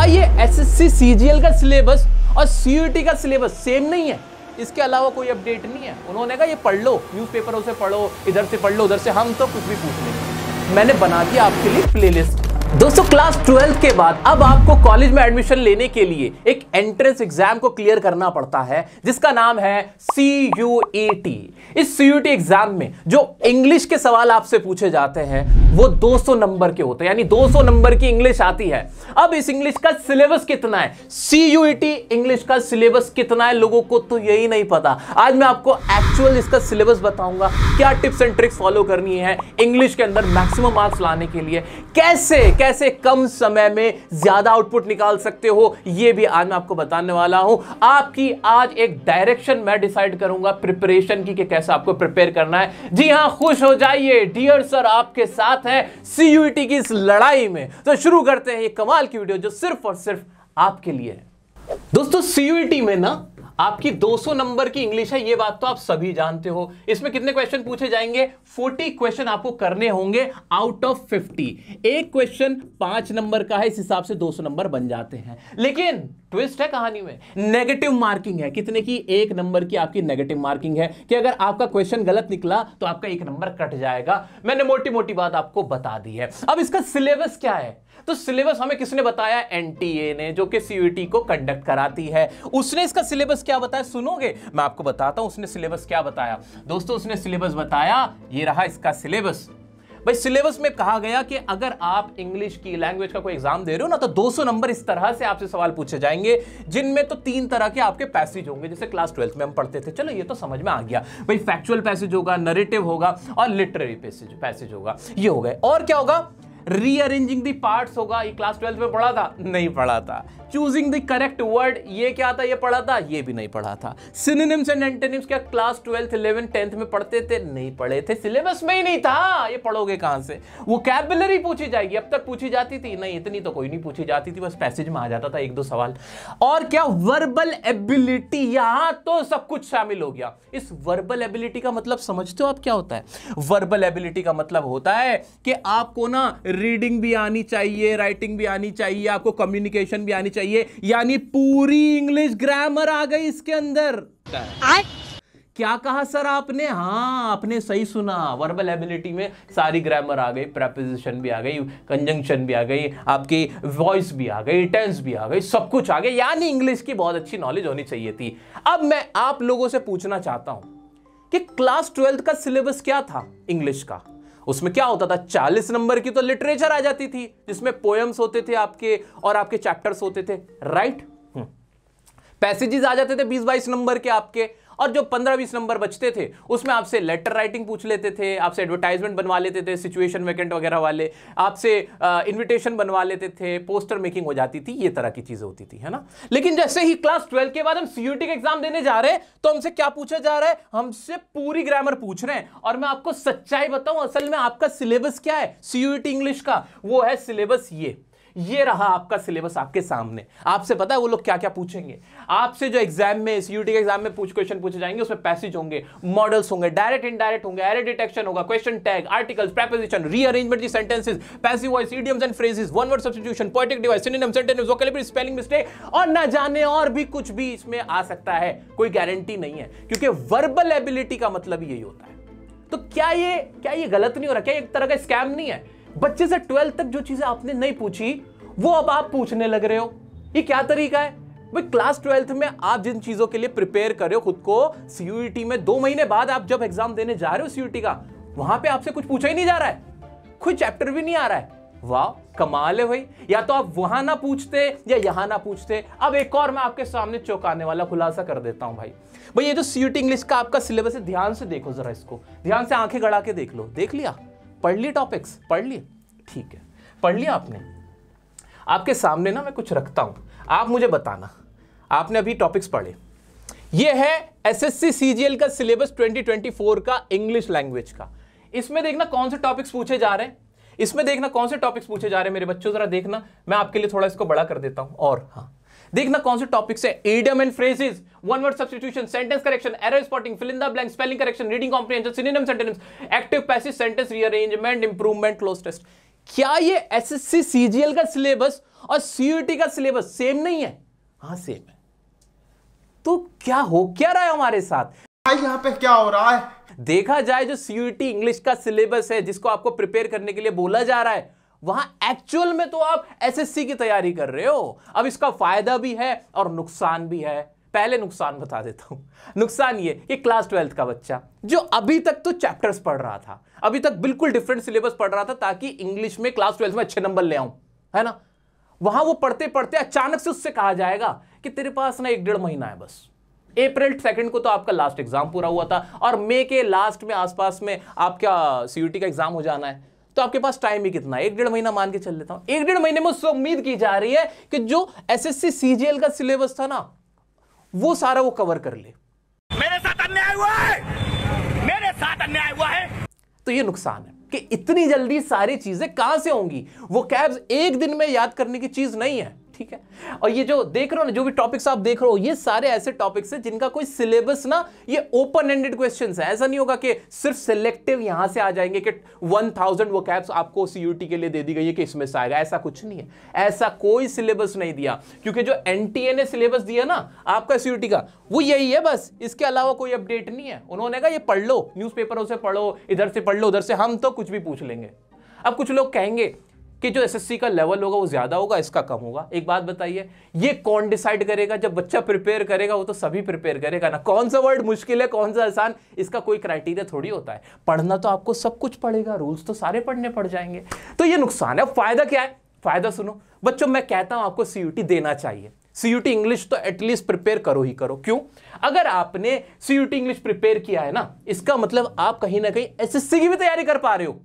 क्या ये SSC CGL का सिलेबस और सीयूटी का सिलेबस सेम नहीं है इसके अलावा कोई अपडेट नहीं है उन्होंने कहा ये पढ़ लो न्यूज़पेपरों से पढ़ो इधर से पढ़ लो उधर से हम तो कुछ भी पूछ लेंगे मैंने बना दिया आपके लिए प्लेलिस्ट दोस्तों क्लास ट्वेल्थ के बाद अब आपको कॉलेज में एडमिशन लेने के लिए एक एंट्रेंस एग्जाम को क्लियर करना पड़ता है जिसका नाम है सी यू ए टी इस सी यू टी एग्जाम में जो इंग्लिश के सवाल आपसे पूछे जाते हैं वो 200 नंबर के होते हैं यानी 200 नंबर की इंग्लिश आती है अब इस इंग्लिश का सिलेबस कितना है सी यू टी इंग्लिश का सिलेबस कितना है लोगों को तो यही नहीं पता आज मैं आपको एक्चुअल इसका सिलेबस बताऊंगा क्या टिप्स एंड ट्रिक्स फॉलो करनी है इंग्लिश के अंदर मैक्सिमम मार्क्स लाने के लिए कैसे कैसे कम समय में ज़्यादा आउटपुट निकाल सकते हो ये भी आज मैं आपको बताने वाला हूं आपकी आज एक डायरेक्शन मैं डिसाइड करूंगा प्रिपरेशन की कि कैसे आपको प्रिपेयर करना है जी हाँ खुश हो जाइए डियर सर आपके साथ है सीयूटी e की इस लड़ाई में तो शुरू करते हैं ये कमाल की वीडियो जो सिर्फ और सिर्फ आपके लिए है दोस्तों सीयूटी e में ना आपकी 200 नंबर की इंग्लिश है ये बात तो आप सभी जानते हो इसमें कितने क्वेश्चन पूछे जाएंगे 40 क्वेश्चन आपको करने होंगे आउट ऑफ 50 एक क्वेश्चन पांच नंबर का है इस हिसाब से 200 नंबर बन जाते हैं लेकिन ट्विस्ट है कहानी में नेगेटिव मार्किंग है कितने की एक नंबर की आपकी नेगेटिव मार्किंग है कि अगर आपका क्वेश्चन गलत निकला तो आपका एक नंबर कट जाएगा मैंने मोटी मोटी बात आपको बता दी है अब इसका सिलेबस क्या है तो सिलेबस हमें किसने बताया एनटीए ने जो कि सीयूटी को कंडक्ट कराती है उसने इसका सिलेबस क्या बताया सुनोगे मैं आपको बताता हूं उसने सिलेबस क्या बताया दोस्तों उसने सिलेबस बताया ये रहा इसका सिलेबस भाई सिलेबस में कहा गया कि अगर आप इंग्लिश की लैंग्वेज का कोई एग्जाम दे रहे हो ना तो 200 नंबर इस तरह से आपसे सवाल पूछे जाएंगे जिनमें तो तीन तरह के आपके पैसेज होंगे जैसे क्लास ट्वेल्थ में हम पढ़ते थे चलो ये तो समझ में आ गया भाई फैक्चुअल पैसेज होगा नरेटिव होगा और लिटरेरी पैसेज पैसेज होगा ये हो गए और क्या होगा रीअरेंजिंग दी पार्ट्स होगा ये क्लास ट्वेल्थ में पढ़ा था नहीं पढ़ा था चूजिंग द करेक्ट वर्ड ये क्या था ये पढ़ा था ये भी नहीं पढ़ा था सिनेम्स एंड एंटेनिम्स क्या क्लास ट्वेल्थ इलेवन टेंथ में पढ़ते थे नहीं पढ़े थे सिलेबस में ही नहीं था ये पढ़ोगे कहाँ से वो कैबलरी पूछी जाएगी अब तक पूछी जाती थी नहीं इतनी तो कोई नहीं पूछी जाती थी बस पैसेज में आ जाता था एक दो सवाल और क्या वर्बल एबिलिटी यहाँ तो सब कुछ शामिल हो गया इस वर्बल एबिलिटी का मतलब समझते हो आप क्या होता है वर्बल एबिलिटी का मतलब होता है कि आपको ना रीडिंग भी आनी चाहिए राइटिंग भी आनी चाहिए आपको कम्युनिकेशन भी आनी चाहिए यानी पूरी इंग्लिश ग्रामर आ गई इसके अंदर I... क्या कहा सर आपने हाँ आपने सही सुना वर्बल एबिलिटी में सारी ग्रामर आ गई प्रेपोजिशन भी आ गई कंजंक्शन भी आ गई आपकी वॉइस भी आ गई टेंस भी आ गई सब कुछ आ गया यानी इंग्लिश की बहुत अच्छी नॉलेज होनी चाहिए थी अब मैं आप लोगों से पूछना चाहता हूं कि क्लास ट्वेल्थ का सिलेबस क्या था इंग्लिश का उसमें क्या होता था चालीस नंबर की तो लिटरेचर आ जाती थी जिसमें पोएम्स होते थे आपके और आपके चैप्टर्स होते थे राइट हम्म। पैसेजेस आ जाते थे बीस बाईस नंबर के आपके और जो पंद्रह बीस नंबर बचते थे उसमें आपसे लेटर राइटिंग पूछ लेते थे आपसे एडवर्टाइजमेंट बनवा लेते थे सिचुएशन वैकेंट वगैरह वाले आपसे इन्विटेशन बनवा लेते थे पोस्टर मेकिंग हो जाती थी ये तरह की चीज़ें होती थी है ना लेकिन जैसे ही क्लास ट्वेल्व के बाद हम सी का एग्जाम देने जा रहे हैं तो हमसे क्या पूछा जा रहा है हमसे पूरी ग्रामर पूछ रहे हैं और मैं आपको सच्चाई बताऊं असल में आपका सिलेबस क्या है सीयूटी इंग्लिश का वो है सिलेबस ये ये रहा आपका सिलेबस आपके सामने आपसे पता है वो लोग क्या क्या पूछेंगे आपसे जो एग्जाम में सी के एग्जाम में पूछ क्वेश्चन पूछे जाएंगे उसमें पैसेज होंगे मॉडल्स होंगे डायरेक्ट इनडायरेक्ट होंगे एरे डिटेक्शन होगा question tag articles preposition rearrangement की sentences passive voice idioms and phrases one word substitution poetic device synonym sentence vocabulary spelling mistake और ना जाने और भी कुछ भी इसमें आ सकता है कोई गारंटी नहीं है क्योंकि वर्बल एबिलिटी का मतलब यही होता है तो क्या ये क्या ये गलत नहीं हो रहा क्या एक तरह का स्कैम नहीं है बच्चे से ट्वेल्थ तक जो चीजें आपने नहीं पूछी वो अब आप पूछने लग रहे हो ये क्या तरीका है भाई क्लास ट्वेल्थ में आप जिन चीजों के लिए प्रिपेयर कर रहे हो खुद को सीयूईटी e में दो महीने बाद आप जब एग्जाम देने जा रहे हो सीयूटी e का वहां पे आपसे कुछ पूछा ही नहीं जा रहा है कोई चैप्टर भी नहीं आ रहा है वाह कमाल है भाई या तो आप वहां ना पूछते या यहां ना पूछते अब एक और मैं आपके सामने चौंकाने वाला खुलासा कर देता हूं भाई भाई ये जो सीयूटी इंग्लिश e का आपका सिलेबस है ध्यान से देखो जरा इसको ध्यान से आंखें गड़ा के देख लो देख लिया पढ़ लिए टॉपिक्स पढ़ लिए ठीक है पढ़ लिया आपने आपके सामने ना मैं कुछ रखता हूं आप मुझे बताना आपने अभी टॉपिक्स पढ़े ये है एसएससी सीजीएल का सिलेबस 2024 का इंग्लिश लैंग्वेज का इसमें देखना कौन से टॉपिक्स पूछे जा रहे हैं इसमें देखना कौन से टॉपिक्स पूछे जा रहे हैं मेरे बच्चों जरा देखना मैं आपके लिए थोड़ा इसको बड़ा कर देता हूं और हाँ देखना कौन से टॉपिक से idiom and phrases one word substitution sentence correction error spotting fill in the blank spelling correction reading comprehension synonym sentence active passive sentence rearrangement improvement cloze test क्या ये एसएससी सीजीएल का सिलेबस और CUET का syllabus same नहीं है हां same है तो क्या हो क्या रहा है हमारे साथ यहां पे क्या हो रहा है देखा जाए जो सीयूटी इंग्लिश का सिलेबस है जिसको आपको प्रिपेयर करने के लिए बोला जा रहा है वहां एक्चुअल में तो आप एसएससी की तैयारी कर रहे हो अब इसका फायदा भी है और नुकसान भी है पहले नुकसान बता देता हूं नुकसान ये कि क्लास ट्वेल्थ का बच्चा जो अभी तक तो चैप्टर्स पढ़ रहा था अभी तक बिल्कुल डिफरेंट सिलेबस पढ़ रहा था ताकि इंग्लिश में क्लास ट्वेल्थ में अच्छे नंबर ले आऊं है ना वहां वो पढ़ते पढ़ते अचानक से उससे कहा जाएगा कि तेरे पास ना एक डेढ़ महीना है बस अप्रैल सेकंड को तो आपका लास्ट एग्जाम पूरा हुआ था और मई के लास्ट में आसपास में आपका सीयूटी का एग्जाम हो जाना है तो आपके पास टाइम ही कितना एक डेढ़ महीना मान के चल लेता हूं एक डेढ़ महीने में उससे उम्मीद की जा रही है कि जो एस एस सी सीजीएल का सिलेबस था ना वो सारा वो कवर कर ले मेरे साथ अन्याय हुआ है मेरे साथ अन्याय हुआ है तो ये नुकसान है कि इतनी जल्दी सारी चीजें कहां से होंगी वो कैब्स एक दिन में याद करने की चीज नहीं है ठीक है और ये जो देख रहे हो ना जो भी टॉपिक्स आप देख रहे हो ये सारे ऐसे टॉपिक्स हैं जिनका कोई सिलेबस ना ये ओपन एंडेड क्वेश्चंस है ऐसा नहीं होगा कि सिर्फ सिलेक्टिव यहां से आ जाएंगे कि 1000 थाउजेंड वो कैप्स आपको सीयूटी के लिए दे दी गई है कि इसमें से आएगा ऐसा कुछ नहीं है ऐसा कोई सिलेबस नहीं दिया क्योंकि जो एनटीए ने सिलेबस दिया ना आपका सीयूटी का वो यही है बस इसके अलावा कोई अपडेट नहीं है उन्होंने कहा ये पढ़ लो न्यूज़पेपरों से पढ़ो इधर से पढ़ लो उधर से हम तो कुछ भी पूछ लेंगे अब कुछ लोग कहेंगे कि जो एसएससी का लेवल होगा वो ज़्यादा होगा इसका कम होगा एक बात बताइए ये कौन डिसाइड करेगा जब बच्चा प्रिपेयर करेगा वो तो सभी प्रिपेयर करेगा ना कौन सा वर्ड मुश्किल है कौन सा आसान इसका कोई क्राइटेरिया थोड़ी होता है पढ़ना तो आपको सब कुछ पड़ेगा रूल्स तो सारे पढ़ने पड़ जाएंगे तो ये नुकसान है फ़ायदा क्या है फ़ायदा सुनो बच्चों मैं कहता हूं आपको सी देना चाहिए सीयूटी इंग्लिश तो एटलीस्ट प्रिपेयर करो ही करो क्यों अगर आपने सी इंग्लिश प्रिपेयर किया है ना इसका मतलब आप कहीं ना कहीं एसएससी की भी तैयारी कर पा रहे हो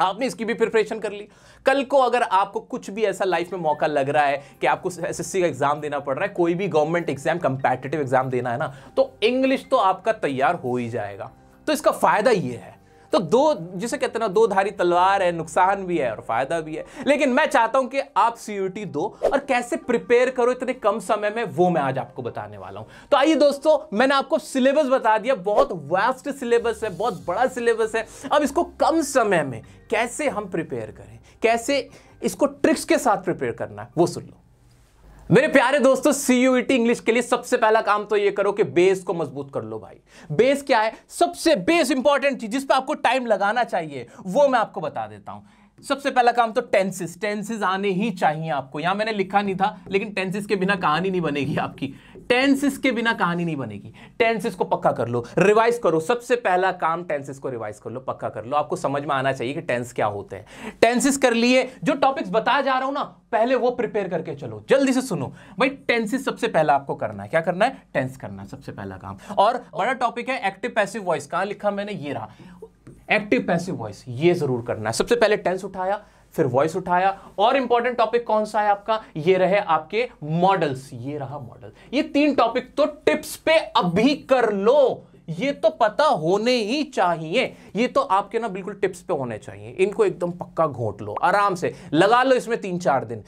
आपने इसकी भी प्रिपरेशन कर ली कल को अगर आपको कुछ भी ऐसा लाइफ में मौका लग रहा है कि आपको एसएससी का एग्जाम देना पड़ रहा है कोई भी गवर्नमेंट एग्जाम कंपेटेटिव एग्जाम देना है ना तो इंग्लिश तो आपका तैयार हो ही जाएगा तो इसका फायदा ये है तो दो जिसे कहते हैं ना दो धारी तलवार है नुकसान भी है और फायदा भी है लेकिन मैं चाहता हूं कि आप सीयूटी दो और कैसे प्रिपेयर करो इतने कम समय में वो मैं आज आपको बताने वाला हूं तो आइए दोस्तों मैंने आपको सिलेबस बता दिया बहुत वास्ट सिलेबस है बहुत बड़ा सिलेबस है अब इसको कम समय में कैसे हम प्रिपेयर करें कैसे इसको ट्रिक्स के साथ प्रिपेयर करना है वो सुन लो मेरे प्यारे दोस्तों सीयूईटी इंग्लिश e के लिए सबसे पहला काम तो ये करो कि बेस को मजबूत कर लो भाई बेस क्या है सबसे बेस इंपॉर्टेंट चीज जिस पर आपको टाइम लगाना चाहिए वो मैं आपको बता देता हूं सबसे पहला काम तो टेंसिस टेंसिस आने ही चाहिए आपको यहां मैंने लिखा नहीं था लेकिन टेंसिस के बिना कहानी नहीं बनेगी आपकी टेंसिस के बिना कहानी नहीं बनेगी टेंसिस को पक्का कर लो रिवाइज करो सबसे पहला काम टेंसिस को रिवाइज कर लो पक्का कर लो आपको समझ में आना चाहिए कि टेंस क्या होते हैं टेंसिस कर लिए जो टॉपिक्स बताया जा रहा हूं ना पहले वो प्रिपेयर करके चलो जल्दी से सुनो भाई टेंसिस सबसे पहला आपको करना है क्या करना है टेंस करना है सबसे पहला काम और बड़ा टॉपिक है एक्टिव पैसिव वॉइस कहां लिखा मैंने ये रहा एक्टिव पैसिव वॉइस ये जरूर करना है सबसे पहले टेंस उठाया फिर वॉइस उठाया और इंपॉर्टेंट टॉपिक कौन सा है आपका ये रहे आपके मॉडल्स ये रहा मॉडल ये तीन टॉपिक तो टिप्स पे अभी कर लो ये तो पता होने ही चाहिए ये तो आपके ना बिल्कुल टिप्स पे होने चाहिए इनको एकदम पक्का घोट लो आराम से लगा लो इसमें तीन चार दिन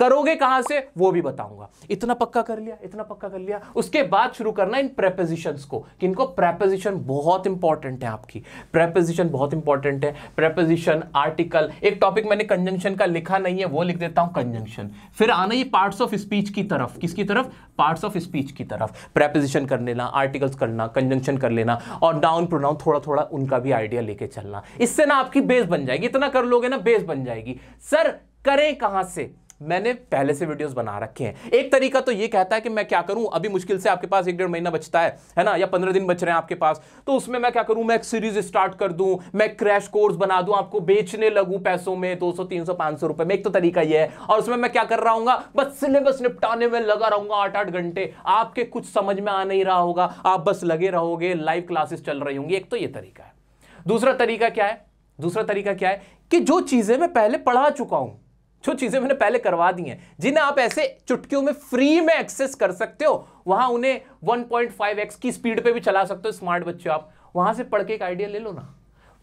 करोगे कहां से वो भी बताऊंगा इतना पक्का कर लिया इतना पक्का कर लिया उसके बाद शुरू करना इन प्रेपोजिशन को कि इनको प्रेपोजिशन बहुत इंपॉर्टेंट है आपकी प्रेपोजिशन बहुत इंपॉर्टेंट है प्रेपोजिशन आर्टिकल एक टॉपिक मैंने कंजंक्शन का लिखा नहीं है वो लिख देता हूं कंजंक्शन फिर आना ये पार्ट ऑफ स्पीच की तरफ किसकी तरफ पार्ट ऑफ स्पीच की तरफ प्रेपोजिशन करना आर्टिकल्स करना कंजंक्शन मेंशन कर लेना और डाउन प्रोनाउन थोड़ा थोड़ा उनका भी आइडिया लेके चलना इससे ना आपकी बेस बन जाएगी इतना कर लोगे ना बेस बन जाएगी सर करें कहां से मैंने पहले से वीडियोस बना रखे हैं एक तरीका तो ये कहता है कि मैं क्या करूं अभी मुश्किल से आपके पास एक डेढ़ महीना बचता है है ना या पंद्रह दिन बच रहे हैं आपके पास तो उसमें मैं क्या करूं मैं एक सीरीज स्टार्ट कर दूं मैं क्रैश कोर्स बना दूं आपको बेचने लगूं पैसों में दो सौ तीन सौ पांच सौ रुपए में एक तो तरीका यह है और उसमें मैं क्या कर रहा हूँ बस सिलेबस निपटाने में लगा रहूंगा आठ आठ घंटे आपके कुछ समझ में आ नहीं रहा होगा आप बस लगे रहोगे लाइव क्लासेस चल रही होंगी एक तो ये तरीका है दूसरा तरीका क्या है दूसरा तरीका क्या है कि जो चीजें मैं पहले पढ़ा चुका हूं जो चीजें मैंने पहले करवा दी हैं जिन्हें आप ऐसे चुटकियों में फ्री में एक्सेस कर सकते हो वहां उन्हें 1.5x की स्पीड पे भी चला सकते हो स्मार्ट बच्चे आप वहां से पढ़ के एक आइडिया ले लो ना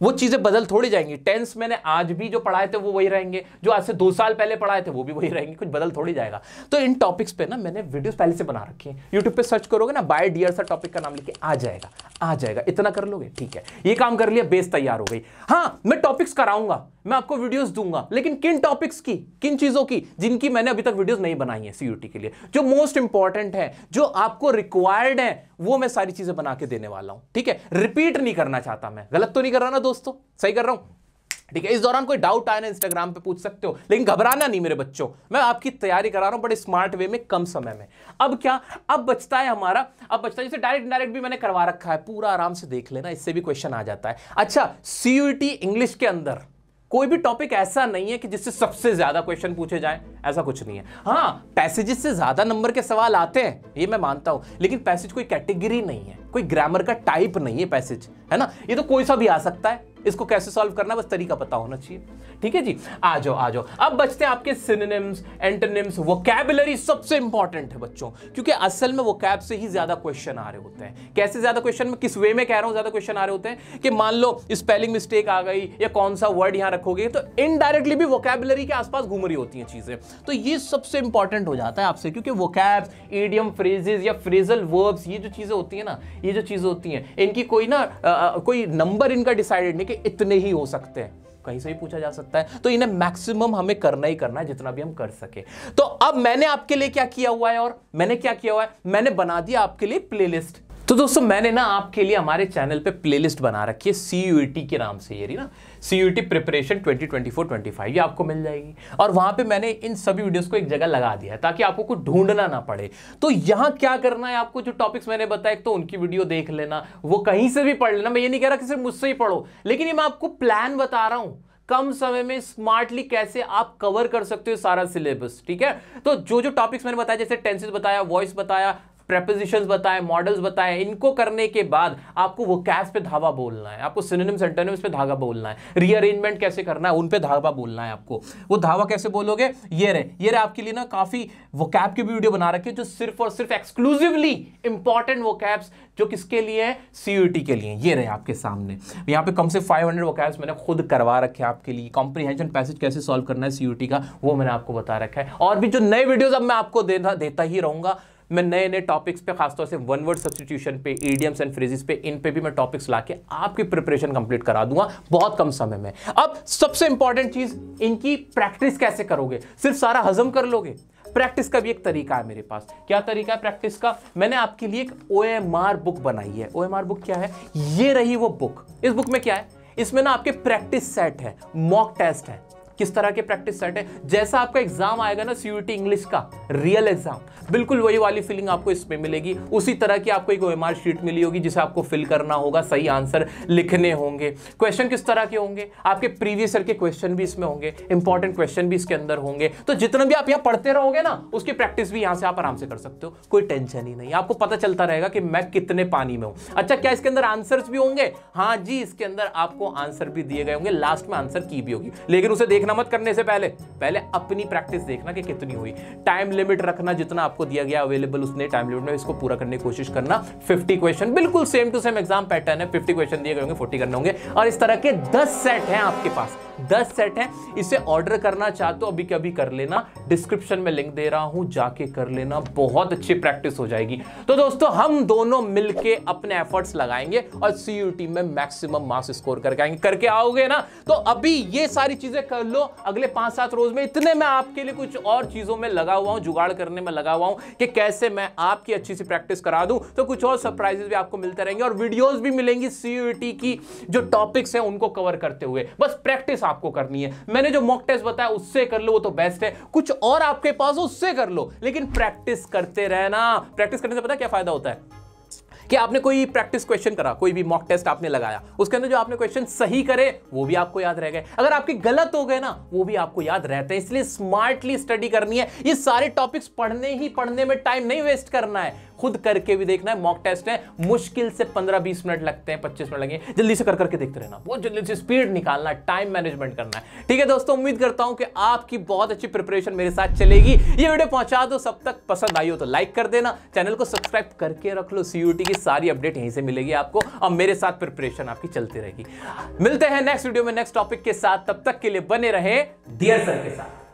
वो चीज़ें बदल थोड़ी जाएंगी टेंस मैंने आज भी जो पढ़ाए थे वो वही रहेंगे जो आज से दो साल पहले पढ़ाए थे वो भी वही रहेंगे कुछ बदल थोड़ी जाएगा तो इन टॉपिक्स पे ना मैंने वीडियोस पहले से बना रखी हैं यूट्यूब पे सर्च करोगे ना बाय डियर सा टॉपिक का नाम लिखे आ जाएगा आ जाएगा इतना कर लोगे ठीक है ये काम कर लिया बेस तैयार हो गई हाँ मैं टॉपिक्स कराऊंगा मैं आपको वीडियोस दूंगा लेकिन किन टॉपिक्स की किन चीज़ों की जिनकी मैंने अभी तक वीडियोस नहीं बनाई है सीयूटी के लिए जो मोस्ट इंपॉर्टेंट है जो आपको रिक्वायर्ड है वो मैं सारी चीज़ें बना के देने वाला हूँ ठीक है रिपीट नहीं करना चाहता मैं गलत तो नहीं कर रहा ना दोस्तों सही कर रहा हूं ठीक है इस दौरान कोई डाउट आया ना इंस्टाग्राम पे पूछ सकते हो लेकिन घबराना नहीं मेरे बच्चों मैं आपकी तैयारी करा रहा हूं बड़े स्मार्ट वे में कम समय में अब क्या अब बचता है हमारा अब बचता है जैसे डायरेक्ट डायरेक्ट भी मैंने करवा रखा है पूरा आराम से देख लेना इससे भी क्वेश्चन आ जाता है अच्छा सी इंग्लिश के अंदर कोई भी टॉपिक ऐसा नहीं है कि जिससे सबसे ज्यादा क्वेश्चन पूछे जाए ऐसा कुछ नहीं है हाँ पैसेजेस से ज्यादा नंबर के सवाल आते हैं ये मैं मानता हूं लेकिन पैसेज कोई कैटेगरी नहीं है कोई ग्रामर का टाइप नहीं है पैसेज है ना ये तो कोई सा भी आ सकता है इसको कैसे सॉल्व करना है बस तरीका पता होना चाहिए ठीक है जी आ जाओ आ जाओ अब बचते हैं आपके सिनेम्स एंटनिम्स वोकेबलरी सबसे इंपॉर्टेंट है बच्चों क्योंकि असल में वोकैब से ही ज्यादा क्वेश्चन आ रहे होते हैं कैसे ज्यादा क्वेश्चन में किस वे में कह रहा हूँ ज्यादा क्वेश्चन आ रहे होते हैं कि मान लो स्पेलिंग मिस्टेक आ गई या कौन सा वर्ड यहाँ रखोगे तो इनडायरेक्टली भी वोकेबलरी के आसपास घूम रही होती हैं चीजें तो ये सबसे इंपॉर्टेंट हो जाता है आपसे क्योंकि वोकैब्स एडियम फ्रेजेज या फ्रेजल वर्ब्स ये जो चीजें होती है ना ये जो चीजें होती हैं इनकी कोई ना आ, कोई नंबर इनका डिसाइडेड नहीं कि इतने ही हो सकते हैं कहीं से भी पूछा जा सकता है तो इन्हें मैक्सिमम हमें करना ही करना है जितना भी हम कर सके तो अब मैंने आपके लिए क्या किया हुआ है और मैंने क्या किया हुआ है मैंने बना दिया आपके लिए प्लेलिस्ट तो दोस्तों मैंने ना आपके लिए हमारे चैनल पे प्लेलिस्ट बना रखी है सी यू टी के नाम से ये ना C U T preparation twenty twenty four twenty five ये आपको मिल जाएगी और वहाँ पे मैंने इन सभी वीडियोस को एक जगह लगा दिया है ताकि आपको कुछ ढूंढना ना पड़े तो यहाँ क्या करना है आपको जो टॉपिक्स मैंने बताया तो उनकी वीडियो देख लेना वो कहीं से भी पढ़ लेना मैं ये नहीं कह रहा कि सिर्फ मुझसे ही पढ़ो लेकिन ये मैं आपको प्लान बता रहा हूँ कम समय में स्मार्टली कैसे आप कवर कर सकते हो सारा सिलेबस ठीक है तो जो जो टॉपिक्स मैंने बताया जैसे टेंसेस बताया वॉइस बताया प्रेपोजिशन बताए मॉडल्स बताए इनको करने के बाद आपको वो कैस पे धावा बोलना है आपको सिनोनिम्स एंटोनिम्स पे धागा बोलना है रीअरेंजमेंट कैसे करना है उन पे धावा बोलना है आपको वो धावा कैसे बोलोगे ये रहे ये रहे आपके लिए ना काफ़ी वो कैप की वीडियो बना रखी है जो सिर्फ और सिर्फ एक्सक्लूसिवली इंपॉर्टेंट वो कैप्स जो किसके लिए है सी के लिए ये रहे आपके सामने यहाँ पे कम से 500 हंड्रेड वोकैब्स मैंने खुद करवा रखे आपके लिए कॉम्प्रीहेंशन पैसेज कैसे सॉल्व करना है सी का वो मैंने आपको बता रखा है और भी जो नए वीडियोज अब मैं आपको देता देता ही रहूँगा मैं नए नए टॉपिक्स पे खासतौर से वन वर्ड सब्सटीट्यूशन पे ईडियम्स एंड फ्रेजेस पे इन पे भी मैं टॉपिक्स ला के आपकी प्रिपरेशन कंप्लीट करा दूंगा बहुत कम समय में अब सबसे इंपॉर्टेंट चीज़ इनकी प्रैक्टिस कैसे करोगे सिर्फ सारा हजम कर लोगे प्रैक्टिस का भी एक तरीका है मेरे पास क्या तरीका है प्रैक्टिस का मैंने आपके लिए एक ओ बुक बनाई है ओ बुक क्या है ये रही वो बुक इस बुक में क्या है इसमें ना आपके प्रैक्टिस सेट है मॉक टेस्ट है किस तरह के प्रैक्टिस सेट है जैसा आपका एग्जाम आएगा ना सीयूटी इंग्लिश का रियल एग्जाम बिल्कुल वही वाली फीलिंग आपको इसमें मिलेगी उसी तरह की आपको एक ओ शीट मिली होगी जिसे आपको फिल करना होगा सही आंसर लिखने होंगे क्वेश्चन किस तरह के होंगे आपके प्रीवियस ईयर के क्वेश्चन भी इसमें होंगे इंपॉर्टेंट क्वेश्चन भी इसके अंदर होंगे तो जितना भी आप यहाँ पढ़ते रहोगे ना उसकी प्रैक्टिस भी यहाँ से आप आराम से कर सकते हो कोई टेंशन ही नहीं आपको पता चलता रहेगा कि मैं कितने पानी में हूँ अच्छा क्या इसके अंदर आंसर भी होंगे हाँ जी इसके अंदर आपको आंसर भी दिए गए होंगे लास्ट में आंसर की भी होगी लेकिन उसे देख देखना मत करने से पहले पहले अपनी प्रैक्टिस देखना कि कितनी हुई टाइम लिमिट रखना जितना आपको दिया गया अवेलेबल उसने टाइम लिमिट में इसको पूरा करने की कोशिश करना फिफ्टी क्वेश्चन बिल्कुल same to same exam pattern है फिफ्टी क्वेश्चन दिए गए होंगे फोर्टी करने होंगे और इस तरह के दस सेट हैं आपके पास दस सेट हैं इसे ऑर्डर करना चाहते हो अभी कभी कर लेना डिस्क्रिप्शन में लिंक दे रहा हूं जाके कर लेना बहुत अच्छी प्रैक्टिस हो जाएगी तो दोस्तों हम दोनों मिलके अपने एफर्ट्स लगाएंगे और सीयूटी में मैक्सिमम मार्क्स स्कोर करके आएंगे करके आओगे ना तो अभी ये सारी चीजें कर लो अगले पांच सात रोज में इतने मैं आपके लिए कुछ और चीजों में लगा हुआ हूँ जुगाड़ करने में लगा हुआ हूँ कि कैसे मैं आपकी अच्छी सी प्रैक्टिस करा दूं तो कुछ और सरप्राइजेस भी आपको मिलते रहेंगे और वीडियोज भी मिलेंगी सीयूटी की जो टॉपिक्स हैं उनको कवर करते हुए बस प्रैक्टिस आपको करनी है मैंने जो मॉक टेस्ट बताया उससे कर लो वो तो बेस्ट है कुछ और आपके पास हो उससे कर लो लेकिन प्रैक्टिस करते रहना प्रैक्टिस करने से पता क्या फायदा होता है कि आपने कोई प्रैक्टिस क्वेश्चन करा कोई भी मॉक टेस्ट आपने लगाया उसके अंदर जो आपने क्वेश्चन सही करे वो भी आपको याद रह गए अगर आपके गलत हो गए ना वो भी आपको याद रहते हैं इसलिए स्मार्टली स्टडी करनी है ये सारे टॉपिक्स पढ़ने ही पढ़ने में टाइम नहीं वेस्ट करना है खुद करके भी देखना है मॉक टेस्ट है मुश्किल से पंद्रह बीस मिनट लगते हैं पच्चीस मिनट लगेंगे जल्दी से कर करके देखते रहना बहुत जल्दी से स्पीड निकालना टाइम मैनेजमेंट करना है ठीक है दोस्तों उम्मीद करता हूं कि आपकी बहुत अच्छी प्रिपरेशन मेरे साथ चलेगी ये वीडियो पहुंचा दो सब तक पसंद आई हो तो लाइक कर देना चैनल को सब्सक्राइब करके रख लो सीयूटी की सारी अपडेट यहीं से मिलेगी आपको और मेरे साथ प्रिपरेशन आपकी चलती रहेगी मिलते हैं नेक्स्ट वीडियो में नेक्स्ट टॉपिक के साथ तब तक के लिए बने रहे डियर सर के साथ